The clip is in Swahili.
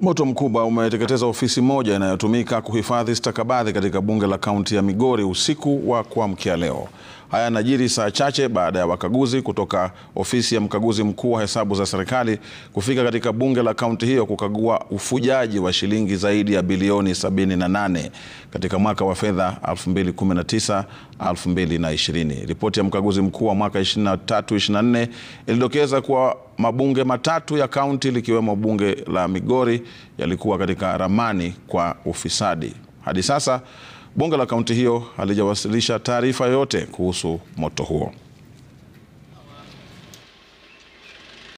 Moto mkubwa umeteketeza ofisi moja inayotumika kuhifadhi stakabadhi katika bunge la kaunti ya Migori usiku wa kuamkia leo. Haya yanajiri saa chache baada ya wakaguzi kutoka ofisi ya mkaguzi mkuu wa hesabu za serikali kufika katika bunge la kaunti hiyo kukagua ufujaji wa shilingi zaidi ya bilioni 78 katika mwaka wa fedha 2019 2020. Ripoti ya mkaguzi mkuu wa mwaka 23-24 ilidokeza kuwa mabunge matatu ya kaunti likiwemo bunge la Migori yalikuwa katika ramani kwa ufisadi. Hadi sasa Bunge la kaunti hiyo halijawasilisha taarifa yoyote kuhusu moto huo.